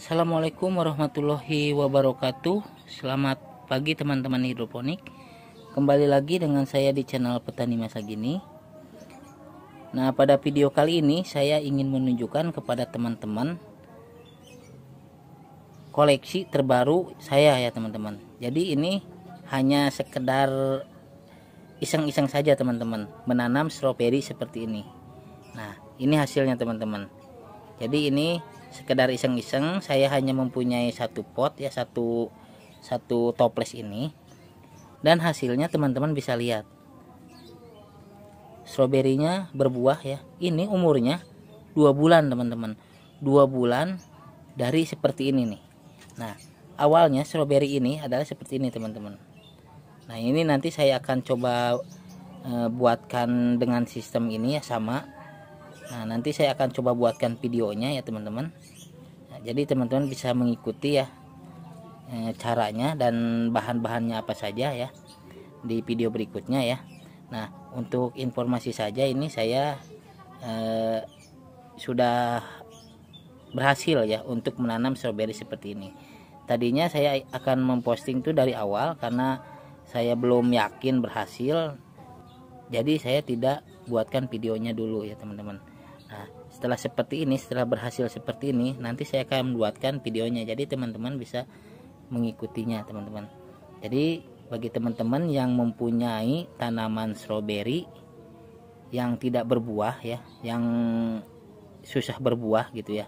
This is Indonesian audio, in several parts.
Assalamualaikum warahmatullahi wabarakatuh Selamat pagi teman-teman hidroponik Kembali lagi dengan saya di channel Petani Masa Gini Nah pada video kali ini saya ingin menunjukkan kepada teman-teman Koleksi terbaru saya ya teman-teman Jadi ini hanya sekedar iseng-iseng saja teman-teman Menanam stroberi seperti ini Nah ini hasilnya teman-teman jadi ini sekedar iseng-iseng saya hanya mempunyai satu pot ya satu satu toples ini dan hasilnya teman-teman bisa lihat stroberinya berbuah ya ini umurnya dua bulan teman-teman dua bulan dari seperti ini nih nah awalnya stroberi ini adalah seperti ini teman-teman nah ini nanti saya akan coba e, buatkan dengan sistem ini ya sama nah nanti saya akan coba buatkan videonya ya teman-teman nah, jadi teman-teman bisa mengikuti ya eh, caranya dan bahan-bahannya apa saja ya di video berikutnya ya nah untuk informasi saja ini saya eh, sudah berhasil ya untuk menanam stroberi seperti ini tadinya saya akan memposting itu dari awal karena saya belum yakin berhasil jadi saya tidak buatkan videonya dulu ya teman-teman Nah, setelah seperti ini, setelah berhasil seperti ini, nanti saya akan membuatkan videonya. Jadi teman-teman bisa mengikutinya, teman-teman. Jadi bagi teman-teman yang mempunyai tanaman stroberi yang tidak berbuah ya, yang susah berbuah gitu ya.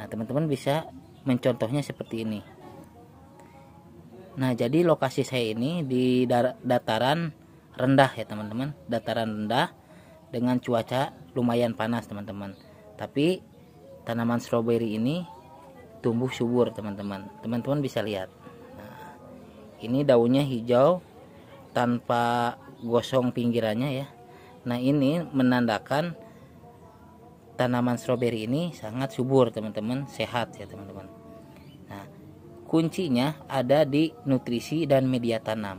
Nah, teman-teman bisa mencontohnya seperti ini. Nah, jadi lokasi saya ini di dataran rendah ya, teman-teman. Dataran rendah dengan cuaca lumayan panas teman-teman tapi tanaman stroberi ini tumbuh subur teman-teman teman-teman bisa lihat nah, ini daunnya hijau tanpa gosong pinggirannya ya nah ini menandakan tanaman stroberi ini sangat subur teman-teman sehat ya teman-teman nah kuncinya ada di nutrisi dan media tanam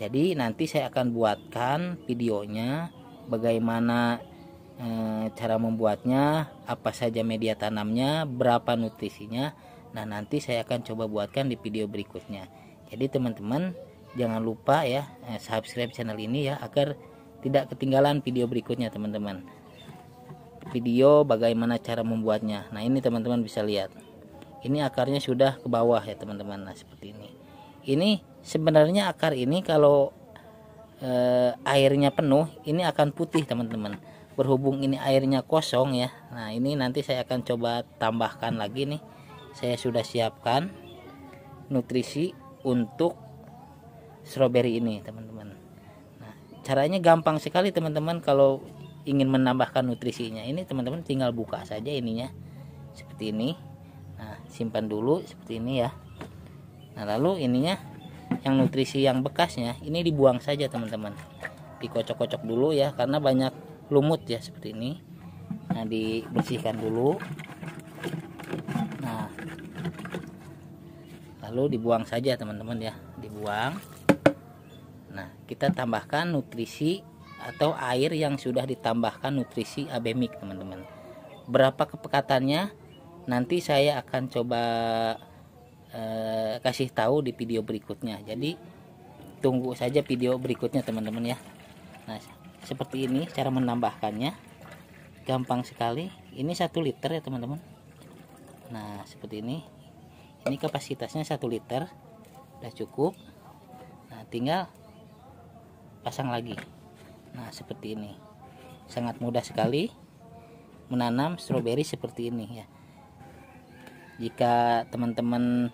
jadi nanti saya akan buatkan videonya bagaimana e, cara membuatnya, apa saja media tanamnya, berapa nutrisinya. Nah, nanti saya akan coba buatkan di video berikutnya. Jadi teman-teman jangan lupa ya eh, subscribe channel ini ya agar tidak ketinggalan video berikutnya teman-teman. Video bagaimana cara membuatnya. Nah, ini teman-teman bisa lihat. Ini akarnya sudah ke bawah ya teman-teman. Nah, seperti ini. Ini sebenarnya akar ini kalau eh, airnya penuh ini akan putih teman-teman berhubung ini airnya kosong ya nah ini nanti saya akan coba tambahkan lagi nih saya sudah siapkan nutrisi untuk strawberry ini teman-teman nah caranya gampang sekali teman-teman kalau ingin menambahkan nutrisinya ini teman-teman tinggal buka saja ininya seperti ini nah simpan dulu seperti ini ya nah lalu ininya yang nutrisi yang bekasnya ini dibuang saja teman-teman dikocok-kocok dulu ya karena banyak lumut ya seperti ini nah dibersihkan dulu nah lalu dibuang saja teman-teman ya dibuang nah kita tambahkan nutrisi atau air yang sudah ditambahkan nutrisi abemik teman-teman berapa kepekatannya nanti saya akan coba eh, kasih tahu di video berikutnya jadi tunggu saja video berikutnya teman-teman ya nah seperti ini cara menambahkannya gampang sekali ini satu liter ya teman-teman nah seperti ini ini kapasitasnya satu liter udah cukup nah tinggal pasang lagi nah seperti ini sangat mudah sekali menanam stroberi seperti ini ya jika teman-teman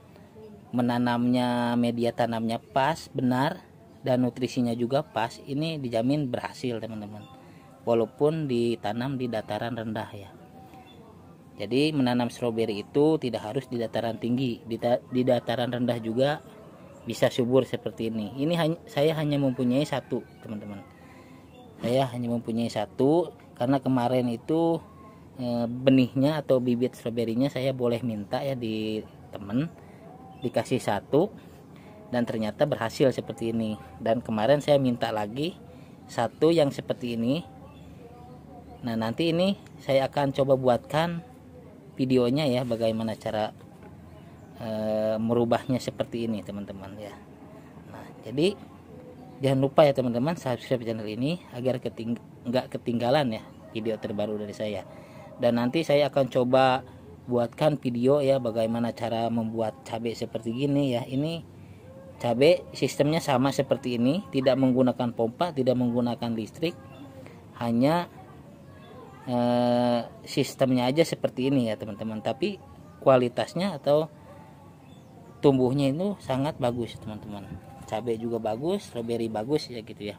menanamnya media tanamnya pas benar dan nutrisinya juga pas ini dijamin berhasil teman-teman walaupun ditanam di dataran rendah ya jadi menanam stroberi itu tidak harus di dataran tinggi di, di dataran rendah juga bisa subur seperti ini ini hanya, saya hanya mempunyai satu teman-teman saya hanya mempunyai satu karena kemarin itu e, benihnya atau bibit stroberinya saya boleh minta ya di teman dikasih satu dan ternyata berhasil seperti ini dan kemarin saya minta lagi satu yang seperti ini nah nanti ini saya akan coba buatkan videonya ya bagaimana cara e, merubahnya seperti ini teman-teman ya nah jadi jangan lupa ya teman-teman subscribe channel ini agar keting nggak ketinggalan ya video terbaru dari saya dan nanti saya akan coba buatkan video ya bagaimana cara membuat cabai seperti gini ya ini cabai sistemnya sama seperti ini tidak menggunakan pompa tidak menggunakan listrik hanya eh, sistemnya aja seperti ini ya teman-teman tapi kualitasnya atau tumbuhnya itu sangat bagus teman-teman cabai juga bagus strawberry bagus ya gitu ya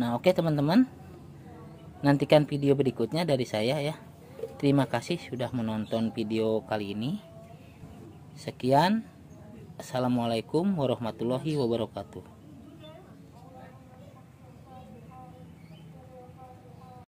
nah oke okay, teman-teman nantikan video berikutnya dari saya ya Terima kasih sudah menonton video kali ini. Sekian, Assalamualaikum warahmatullahi wabarakatuh.